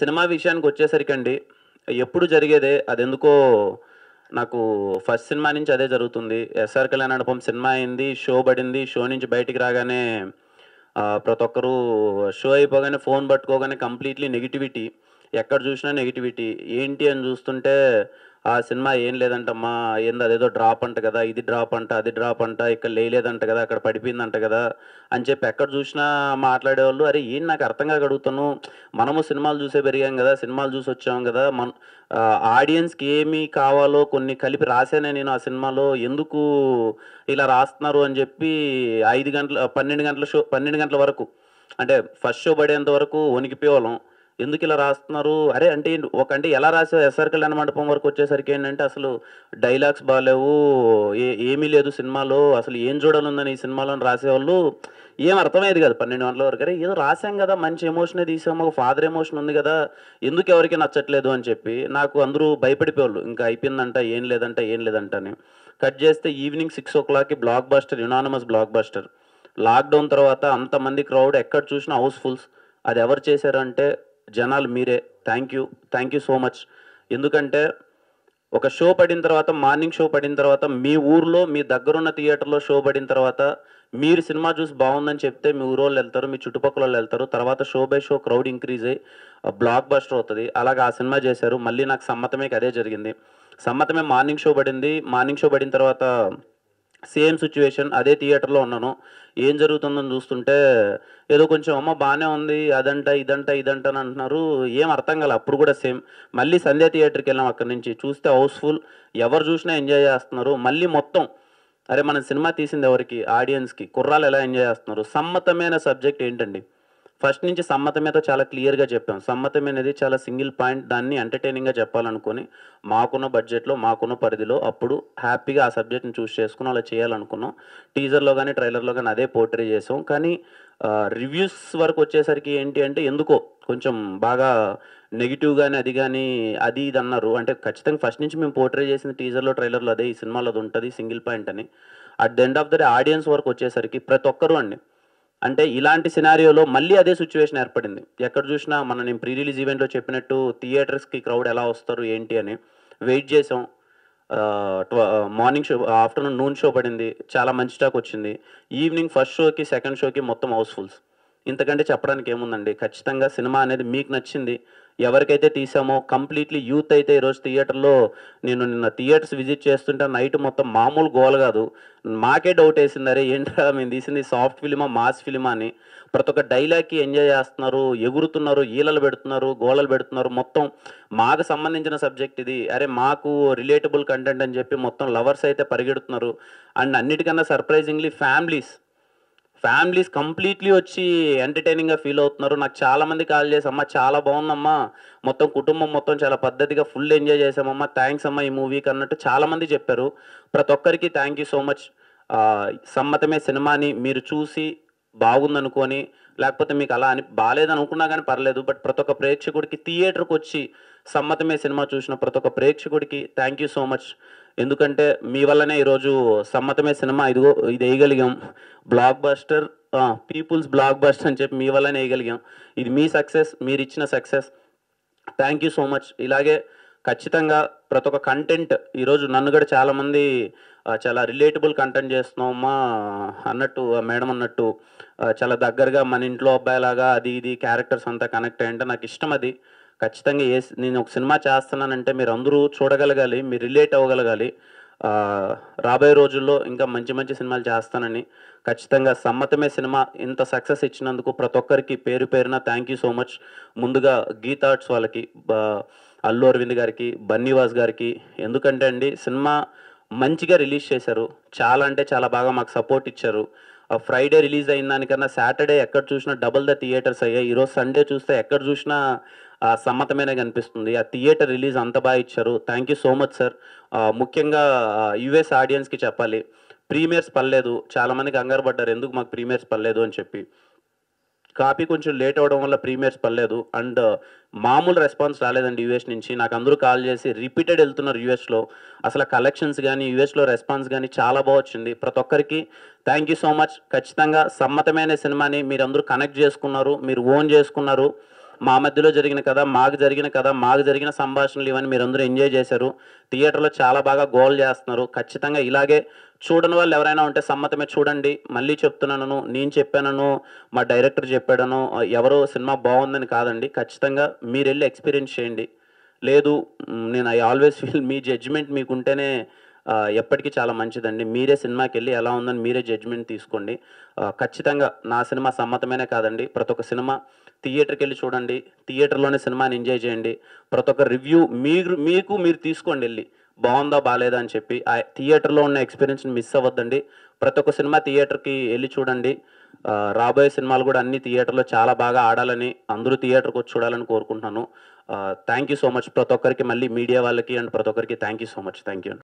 cinema విషయానికి వచ్చేసరికి అండి ఎప్పుడు జరిగేదే అదెందుకో నాకు ఫస్ట్ సినిమా నుంచి అదే జరుగుతుంది ఎస్ఆర్ కళ్యాణ్ అనుపం సినిమా అయింది షో పడింది షో నుంచి బయటికి రాగానే ప్రతి ఒక్కరూ షో అయిపోగానే ఫోన్ పట్టుకోగానే కంప్లీట్లీ నెగిటివిటీ ఎక్కడ చూసినా నెగిటివిటీ ఏంటి అని చూస్తుంటే ఆ సినిమా ఏం లేదంటమ్మా ఏంది అదేదో డ్రాప్ అంట కదా ఇది డ్రాప్ అంట అది డ్రాప్ అంట ఇక్కడ లేదంట కదా అక్కడ పడిపోయిందంట కదా అని చెప్పి ఎక్కడ చూసినా మాట్లాడేవాళ్ళు అరే ఏం నాకు అర్థంగా అడుగుతాను మనము సినిమాలు చూసే పెరిగాం కదా సినిమాలు చూసి వచ్చాం కదా మన ఆడియన్స్కి ఏమి కావాలో కొన్ని కలిపి రాసానే నేను ఆ సినిమాలో ఎందుకు ఇలా రాస్తున్నారు అని చెప్పి ఐదు గంటల పన్నెండు గంటల షో పన్నెండు గంటల వరకు అంటే ఫస్ట్ షో పడేంత వరకు వణికిపోయేవాళ్ళం ఎందుకు ఇలా రాస్తున్నారు అరే అంటే ఒక అంటే ఎలా రాసే ఎస్ఆర్ కళ్యాణ మండపం వరకు వచ్చేసరికి ఏంటంటే అసలు డైలాగ్స్ బాగాలేవు ఏ ఏమీ లేదు సినిమాలో అసలు ఏం చూడాలందని ఈ సినిమాలో రాసేవాళ్ళు ఏం అర్థమయ్యేది కదా పన్నెండు గంటల వరకు ఏదో రాసాం కదా మంచి ఎమోషనే తీసాము ఒక ఫాదర్ ఎమోషన్ ఉంది కదా ఎందుకు ఎవరికి నచ్చట్లేదు అని చెప్పి నాకు అందరూ భయపడిపోయేవాళ్ళు ఇంకా అయిపోయిందంట ఏం లేదంట ఏం లేదంట అని కట్ చేస్తే ఈవినింగ్ సిక్స్ ఓ క్లాక్కి blockbuster unanimous blockbuster lockdown తర్వాత అంతమంది క్రౌడ్ ఎక్కడ చూసినా హౌస్ఫుల్స్ అది ఎవరు చేశారంటే జనాలు మీరే thank you thank you so much ఎందుకంటే ఒక షో పడిన తర్వాత మార్నింగ్ షో పడిన తర్వాత మీ ఊర్లో మీ దగ్గరున్న థియేటర్లో షో పడిన తర్వాత మీరు సినిమా చూసి బాగుందని చెప్తే మీ ఊరు వాళ్ళు వెళ్తారు మీ చుట్టుపక్కల వాళ్ళు వెళ్తారు తర్వాత show by show crowd increase అయ్యి బ్లాక్ బస్టర్ అవుతుంది అలాగే ఆ సినిమా చేశారు మళ్ళీ నాకు సమ్మతమే అదే జరిగింది సమ్మతమే మార్నింగ్ షో పడింది మార్నింగ్ షో పడిన తర్వాత సేమ్ సిచ్యువేషన్ అదే థియేటర్లో ఉన్నాను ఏం జరుగుతుందని చూస్తుంటే ఏదో కొంచెం అమ్మ బాగానే ఉంది అదంట ఇదంట ఇదంట అని అంటున్నారు ఏం అర్థం కాల అప్పుడు కూడా సేమ్ మళ్ళీ సంధ్యా థియేటర్కి వెళ్ళాం అక్కడి నుంచి చూస్తే హౌస్ఫుల్ ఎవరు చూసినా ఎంజాయ్ చేస్తున్నారు మళ్ళీ మొత్తం అరే మనం సినిమా తీసింది ఎవరికి ఆడియన్స్కి కుర్రాలు ఎలా ఎంజాయ్ చేస్తున్నారు సమ్మతమైన సబ్జెక్ట్ ఏంటండి ఫస్ట్ నుంచి సమ్మత మీద చాలా క్లియర్గా చెప్పాం సమ్మతం అనేది చాలా సింగిల్ పాయింట్ దాన్ని ఎంటర్టైనింగ్గా చెప్పాలనుకుని మాకున్న బడ్జెట్లో మాకున్న పరిధిలో అప్పుడు హ్యాపీగా ఆ సబ్జెక్ట్ని చూస్ చేసుకుని అలా చేయాలనుకున్నాం టీజర్లో కానీ ట్రైలర్లో కానీ అదే పోర్ట్రే చేసాం కానీ రివ్యూస్ వరకు వచ్చేసరికి ఏంటి అంటే ఎందుకో కొంచెం బాగా నెగిటివ్ కానీ అది కానీ అది ఇది అన్నారు అంటే ఖచ్చితంగా ఫస్ట్ నుంచి మేము పోర్ట్రే చేసిన టీజర్లో ట్రైలర్లో అదే ఈ సినిమాలో అది ఉంటుంది సింగిల్ పాయింట్ అని at the end of the day audience వరకు వచ్చేసరికి ప్రతి ఒక్కరూ అండి అంటే ఇలాంటి సినారియోలో మళ్ళీ అదే సిచ్యువేషన్ ఏర్పడింది ఎక్కడ చూసినా మన నేను ప్రీ రిలీజ్ ఈవెంట్లో చెప్పినట్టు థియేటర్స్కి క్రౌడ్ ఎలా వస్తారు ఏంటి అని వెయిట్ చేసాం morning show afternoon noon show పడింది చాలా మంచి స్టాక్ వచ్చింది ఈవినింగ్ ఫస్ట్ షోకి సెకండ్ షోకి మొత్తం హౌస్ఫుల్స్ ఇంతకంటే చెప్పడానికి ఏముందండి ఖచ్చితంగా సినిమా అనేది మీకు నచ్చింది ఎవరికైతే తీసామో కంప్లీట్లీ యూత్ అయితే ఈరోజు థియేటర్లో నేను నిన్న థియేటర్స్ విజిట్ చేస్తుంటే నైట్ మొత్తం మామూలు గోల్ కాదు మాకే డౌట్ వేసింది అరే ఏంట్రా మేము తీసింది సాఫ్ట్ ఫిలిమా మాస్ ఫిలిమా అని ప్రతి ఒక్క డైలాగ్కి ఎంజాయ్ చేస్తున్నారు ఎగురుతున్నారు ఈలలు పెడుతున్నారు గోళలు పెడుతున్నారు మొత్తం మాకు సంబంధించిన సబ్జెక్ట్ ఇది అరే మాకు రిలేటబుల్ కంటెంట్ అని చెప్పి మొత్తం లవర్స్ అయితే పరిగెడుతున్నారు అండ్ అన్నిటికన్నా సర్ప్రైజింగ్లీ ఫ్యామిలీస్ ఫ్యామిలీస్ కంప్లీట్లీ వచ్చి ఎంటర్టైనింగ్గా ఫీల్ అవుతున్నారు నాకు చాలా మంది కాల్ చేసామ్మా చాలా బాగుందమ్మా మొత్తం కుటుంబం మొత్తం చాలా పద్ధతిగా ఫుల్ ఎంజాయ్ చేసామమ్మా థ్యాంక్స్ అమ్మా ఈ మూవీకి అన్నట్టు చాలా మంది చెప్పారు ప్రతి ఒక్కరికి thank you so much Sammathame సినిమాని మీరు చూసి బాగుందనుకొని లేకపోతే మీకు అలా అని బాగాలేదనుకున్నా కానీ పర్లేదు బట్ ప్రతి ఒక్క ప్రేక్షకుడికి థియేటర్కి వచ్చి సమ్మతమే సినిమా చూసిన ప్రతి ఒక్క ప్రేక్షకుడికి థ్యాంక్ యూ సో మచ్ ఎందుకంటే మీ వల్లనే ఈరోజు సమ్మతమే సినిమా ఇదిగో ఇది వేయగలిగాం blockbuster peoples blockbuster అని చెప్పి మీ వల్లనే వేయగలిగాం ఇది మీ సక్సెస్ మీరు ఇచ్చిన success thank you so much ఇలాగే ఖచ్చితంగా ప్రతి ఒక్క కంటెంట్ ఈరోజు నన్ను కూడా చాలామంది చాలా రిలేటబుల్ కంటెంట్ చేస్తున్నామా అన్నట్టు మేడం అన్నట్టు చాలా దగ్గరగా మన ఇంట్లో అబ్బాయిలాగా అది ఇది క్యారెక్టర్స్ అంతా కనెక్ట్ అయ్యంటే నాకు ఇష్టం అది ఖచ్చితంగా ఏ నేను ఒక సినిమా చేస్తున్నానంటే మీరు అందరూ చూడగలగాలి మీరు రిలేట్ అవ్వగలగాలి రాబోయే రోజుల్లో ఇంకా మంచి మంచి సినిమాలు చేస్తానని ఖచ్చితంగా సమ్మతమే సినిమా ఇంత సక్సెస్ ఇచ్చినందుకు ప్రతి ఒక్కరికి పేరు పేరున థ్యాంక్ యూ సో మచ్ ముందుగా గీత ఆర్ట్స్ వాళ్ళకి అల్లు అరవింద్ గారికి బన్నీవాస్ గారికి ఎందుకంటే అండి సినిమా మంచిగా రిలీజ్ చేశారు చాలా అంటే చాలా బాగా మాకు సపోర్ట్ ఇచ్చారు ఫ్రైడే రిలీజ్ అయిన దానికన్నా సాటర్డే ఎక్కడ చూసినా డబుల్ ద థియేటర్స్ అయ్యాయి ఈరోజు సండే చూస్తే ఎక్కడ చూసినా సమ్మతమైన కనిపిస్తుంది ఆ థియేటర్ రిలీజ్ అంత బాగా ఇచ్చారు thank you so much sir ముఖ్యంగా యుఎస్ ఆడియన్స్కి చెప్పాలి ప్రీమియర్స్ పర్లేదు చాలామంది కంగారు పడ్డారు ఎందుకు మాకు ప్రీమియర్స్ పర్లేదు అని చెప్పి కాపీ కొంచెం లేట్ అవడం వల్ల ప్రీమియర్స్ పర్లేదు అండ్ మామూలు రెస్పాన్స్ రాలేదండి యూఎస్ నుంచి నాకు అందరూ కాల్ చేసి రిపీటెడ్ వెళ్తున్నారు యూఎస్లో అసలు కలెక్షన్స్ కానీ యూఎస్లో రెస్పాన్స్ కానీ చాలా బాగా వచ్చింది ప్రతి ఒక్కరికి థ్యాంక్ యూ సో మచ్ ఖచ్చితంగా సమ్మతమైన సినిమాని మీరు అందరూ కనెక్ట్ చేసుకున్నారు మీరు ఓన్ చేసుకున్నారు మా మధ్యలో జరిగిన కథ మాకు జరిగిన కథ మాకు జరిగిన సంభాషణలు ఇవన్నీ అందరూ ఎంజాయ్ చేశారు థియేటర్లో చాలా బాగా గోల్ చేస్తున్నారు ఖచ్చితంగా ఇలాగే చూడని వాళ్ళు ఎవరైనా ఉంటే సమ్మతమే చూడండి మళ్ళీ చెప్తున్నాను నేను చెప్పానను మా డైరెక్టర్ చెప్పాడను ఎవరో సినిమా బాగుందని కాదండి ఖచ్చితంగా మీరు వెళ్ళి ఎక్స్పీరియన్స్ చేయండి లేదు నేను ఐ ఆల్వేస్ ఫీల్ మీ జడ్జిమెంట్ మీకుంటేనే ఎప్పటికీ చాలా మంచిదండి మీరే సినిమాకి వెళ్ళి ఎలా ఉందని మీరే జడ్జిమెంట్ తీసుకోండి ఖచ్చితంగా నా సినిమా సమ్మతమేనే కాదండి ప్రతి ఒక్క సినిమా థియేటర్కి వెళ్ళి చూడండి థియేటర్లోనే సినిమాని ఎంజాయ్ చేయండి ప్రతి ఒక్క రివ్యూ మీరు మీకు మీరు తీసుకోండి వెళ్ళి బాగుందా బాగాలేదా అని చెప్పి ఆ థియేటర్లో ఉన్న ఎక్స్పీరియన్స్ని మిస్ అవ్వద్దండి ప్రతి ఒక్క సినిమా థియేటర్కి వెళ్ళి చూడండి రాబోయే సినిమాలు కూడా అన్ని థియేటర్లో చాలా బాగా ఆడాలని అందరూ థియేటర్కి వచ్చి చూడాలని కోరుకుంటున్నాను థ్యాంక్ యూ సో మచ్ ప్రతి ఒక్కరికి మళ్ళీ మీడియా వాళ్ళకి అండ్ ప్రతి ఒక్కరికి thank you so much thank you